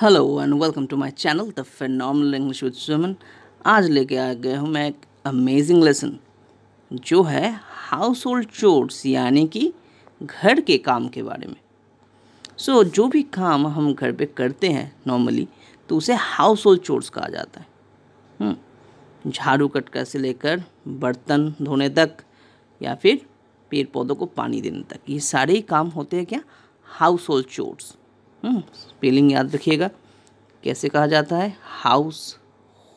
hello and welcome to my channel the phenomenal English with Suman आज लेके आ गए हूँ मैं एक अमेजिंग लेसन जो है हाउस होल्ड चोर्स यानी कि घर के काम के बारे में सो so, जो भी काम हम घर पे करते हैं नॉर्मली तो उसे हाउस होल्ड चोर्स कहा जाता है हम्म, झाड़ू कटका से लेकर बर्तन धोने तक या फिर पेड़ पौधों को पानी देने तक ये सारे ही काम होते हैं क्या household chores spelling hmm, याद रखिएगा कैसे कहा जाता है हाउस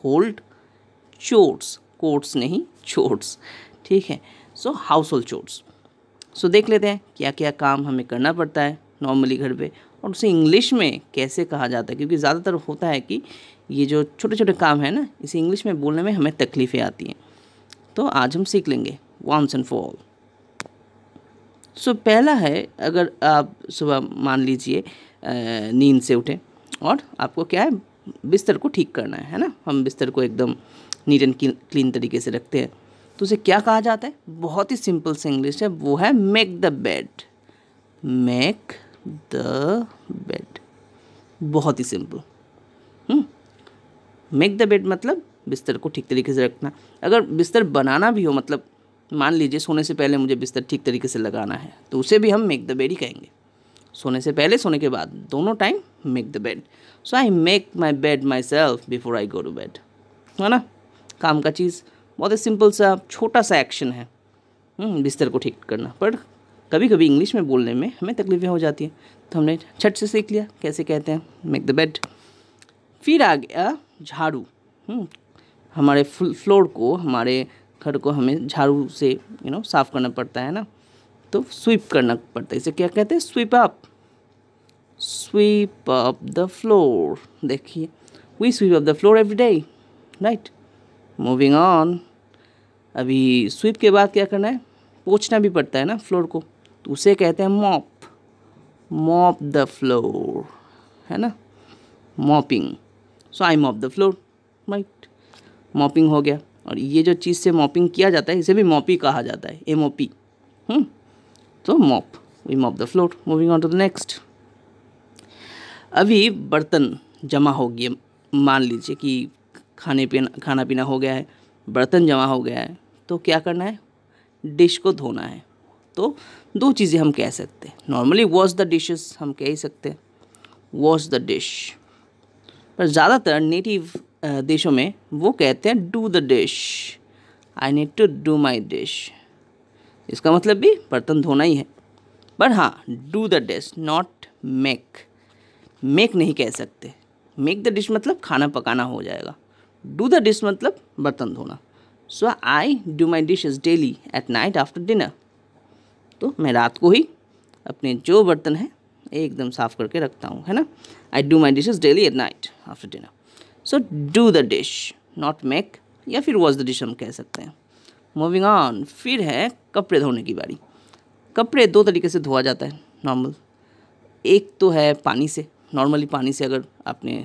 होल्ड चोट्स कोट्स नहीं चोट्स ठीक है सो हाउस होल्ड चोट्स सो देख लेते हैं क्या क्या काम हमें करना पड़ता है नॉर्मली घर पे और उसे इंग्लिश में कैसे कहा जाता है क्योंकि ज़्यादातर होता है कि ये जो छोटे छोटे काम है ना इसे इंग्लिश में बोलने में हमें तकलीफ़ें आती हैं तो आज हम सीख लेंगे once and for all so पहला है अगर आप सुबह मान लीजिए नींद से उठें और आपको क्या है बिस्तर को ठीक करना है है ना हम बिस्तर को एकदम नीट एंड क्लीन तरीके से रखते हैं तो उसे क्या कहा जाता है बहुत ही सिंपल से इंग्लिश है वो है make the bed make the bed बहुत ही सिंपल मेक द बेड मतलब बिस्तर को ठीक तरीके से रखना अगर बिस्तर बनाना भी हो मतलब मान लीजिए सोने से पहले मुझे बिस्तर ठीक तरीके से लगाना है तो उसे भी हम मेक द बेड ही कहेंगे सोने से पहले सोने के बाद दोनों time make the bed so I make my bed myself before I go to bed है ना काम का चीज़ बहुत ही सिंपल सा छोटा सा एक्शन है हम्म, बिस्तर को ठीक करना पर कभी कभी इंग्लिश में बोलने में हमें तकलीफें हो जाती हैं तो हमने छट से सीख लिया कैसे कहते हैं मेक द बेड फिर आ गया झाड़ू हम्म, हमारे फ्लोर को हमारे घर को हमें झाड़ू से यू नो साफ़ करना पड़ता है ना तो स्वीप करना पड़ता है इसे क्या कहते हैं sweep up sweep up the floor देखिए we sweep up the floor every day right moving on अभी स्वीप के बाद क्या करना है पोछना भी पड़ता है ना फ्लोर को तो उसे कहते हैं मॉप मॉप द फ्लोर है ना mopping so I mop the floor right mopping हो गया और ये जो चीज़ से मॉपिंग किया जाता है इसे भी मॉपी कहा जाता है एम ओ पी तो mop we mop the floor moving on to the next अभी बर्तन जमा हो गए मान लीजिए कि खाने पीना खाना पीना हो गया है बर्तन जमा हो गया है तो क्या करना है डिश को धोना है तो दो चीज़ें हम कह सकते हैं नॉर्मली वॉश द डिशेस हम कह ही सकते हैं वॉश द डिश पर ज़्यादातर नेटिव देशों में वो कहते हैं do the dish I need to do my dish इसका मतलब भी बर्तन धोना ही है बट हाँ do the dish not make make नहीं कह सकते मेक द डिश मतलब खाना पकाना हो जाएगा डू द डिश मतलब बर्तन धोना so I do my dish is daily at night after dinner तो मैं रात को ही अपने जो बर्तन हैं एकदम साफ़ करके रखता हूँ है ना I do my dishes daily at night after dinner so do the dish not make या फिर वॉश द डिश हम कह सकते हैं मूविंग ऑन फिर है कपड़े धोने की बारी कपड़े दो तरीके से धोआ जाता है नॉर्मल एक तो है पानी से नॉर्मली पानी से अगर आपने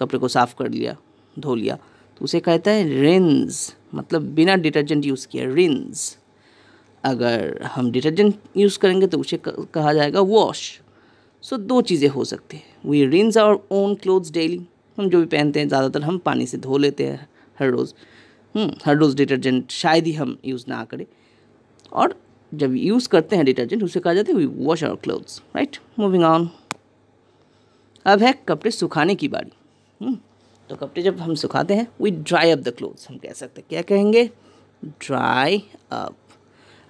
कपड़े को साफ़ कर लिया धो लिया तो उसे कहता है रिंस मतलब बिना डिटर्जेंट यूज़ किया रिंस अगर हम डिटर्जेंट यूज़ करेंगे तो उसे कहा जाएगा वॉश सो so, दो चीज़ें हो सकती है we rinse our own clothes daily हम जो भी पहनते हैं ज़्यादातर हम पानी से धो लेते हैं हर रोज़ हम्म, हर रोज़ डिटर्जेंट शायद ही हम यूज़ ना करें और जब यूज़ करते हैं डिटर्जेंट उसे कहा जाता है we wash our clothes right moving on अब है कपड़े सुखाने की बारी हम्म, तो कपड़े जब हम सुखाते हैं we dry up the clothes हम कह सकते हैं क्या कहेंगे ड्राई अप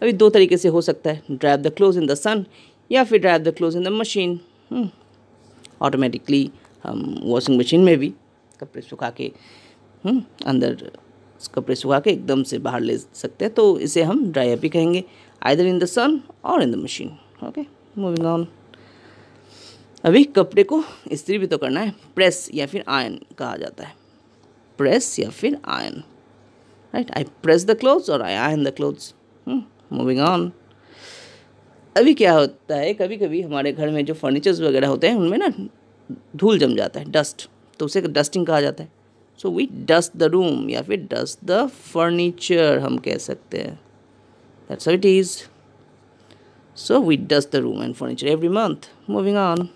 अभी दो तरीके से हो सकता है dry up the cloth in the sun या फिर dry up the cloth in the machine automatically हम वॉशिंग मशीन में भी कपड़े सुखा के हम्म, अंदर कपड़े सुखा के एकदम से बाहर ले सकते हैं तो इसे हम ड्राई भी कहेंगे आइदर इन द सन और in the machine okay moving on अभी कपड़े को इस्त्री भी तो करना है प्रेस या फिर आयन कहा जाता है प्रेस या फिर iron right I press the clothes और I iron the clothes moving on अभी क्या होता है कभी कभी हमारे घर में जो फर्नीचर्स वगैरह होते हैं उनमें ना धूल जम जाता है डस्ट तो उसे डस्टिंग कहा जाता है so we dust the room या फिर डस्ट द फर्नीचर हम कह सकते हैं that's it is so we dust the room and furniture every month moving on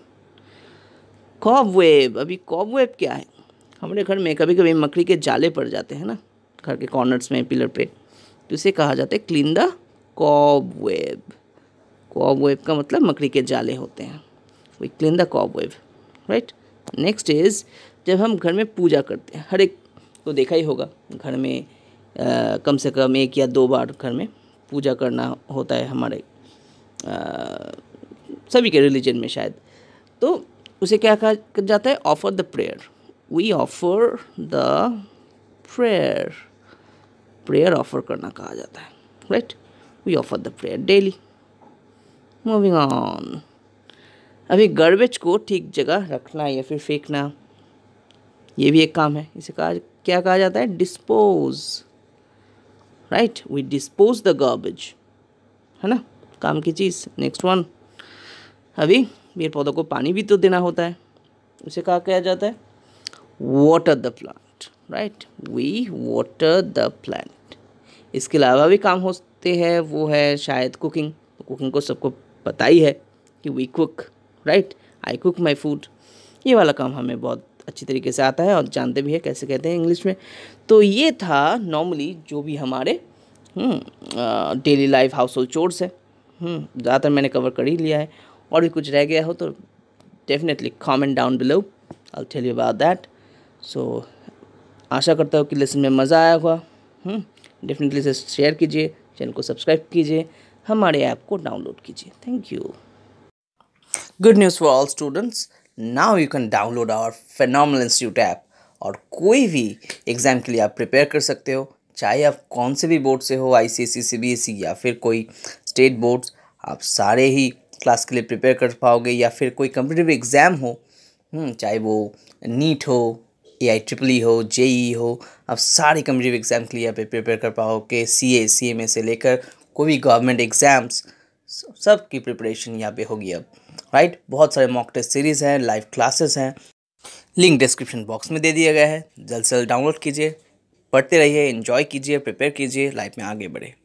cobweb अभी कॉब वेब क्या है हमारे घर में कभी कभी मकड़ी के जाले पड़ जाते हैं ना घर के कॉर्नर्स में पिलर पे तो इसे कहा जाता है clean the cobweb cobweb का मतलब मकड़ी के जाले होते हैं we clean the cobweb right next is जब हम घर में पूजा करते हैं हर एक को देखा ही होगा घर में आ, कम से कम एक या दो बार घर में पूजा करना होता है हमारे आ, सभी के रिलीजन में शायद तो उसे क्या कहा जाता है offer the prayer we offer the prayer prayer offer करना कहा जाता है right we offer the prayer daily moving on अभी गर्बेज को ठीक जगह रखना या फिर फेंकना ये भी एक काम है इसे कहा क्या कहा जाता है dispose right we dispose the garbage है ना काम की चीज़ नेक्स्ट वन अभी पेड़ पौधों को पानी भी तो देना होता है उसे कहा क्या जाता है water the plant right we water the plant इसके अलावा भी काम होते हैं वो है शायद कुकिंग तो कुकिंग को सबको पता ही है कि we cook right I cook my food ये वाला काम हमें बहुत अच्छी तरीके से आता है और जानते भी है कैसे कहते हैं इंग्लिश में तो ये था नॉर्मली जो भी हमारे daily life household chores है ज़्यादातर मैंने कवर कर ही लिया है और भी कुछ रह गया हो तो definitely comment down below I tell you about that so आशा करता हूँ कि लेसन में मज़ा आया हुआ डेफिनेटली हम्म, इसे शेयर कीजिए चैनल को सब्सक्राइब कीजिए हमारे ऐप को डाउनलोड कीजिए thank you good news for all students now you can download our Phenomenal institute app और कोई भी एग्ज़ाम के लिए आप प्रिपेयर कर सकते हो चाहे आप कौन से भी बोर्ड से हो आई सी e, e या फिर कोई स्टेट बोर्ड आप सारे ही क्लास के लिए प्रिपेयर कर पाओगे या फिर कोई कम्पिटेटिव एग्ज़ाम हो हम्म, चाहे वो नीट हो ए आई ट्रिपल ई हो जे ई e हो आप सारे कम्पिटेटिव एग्ज़ाम के लिए आप प्रिपेयर कर पाओगे सी ए सी एम ए से लेकर कोई भी गवर्नमेंट एग्ज़ाम्स सब की प्रिपरेशन यहाँ पे होगी अब राइट बहुत सारे मॉक टेस्ट सीरीज़ हैं लाइव क्लासेस हैं लिंक डिस्क्रिप्शन बॉक्स में दे दिया गया है जल्द से जल्द डाउनलोड कीजिए पढ़ते रहिए इन्जॉय कीजिए प्रिपेयर कीजिए लाइफ में आगे बढ़े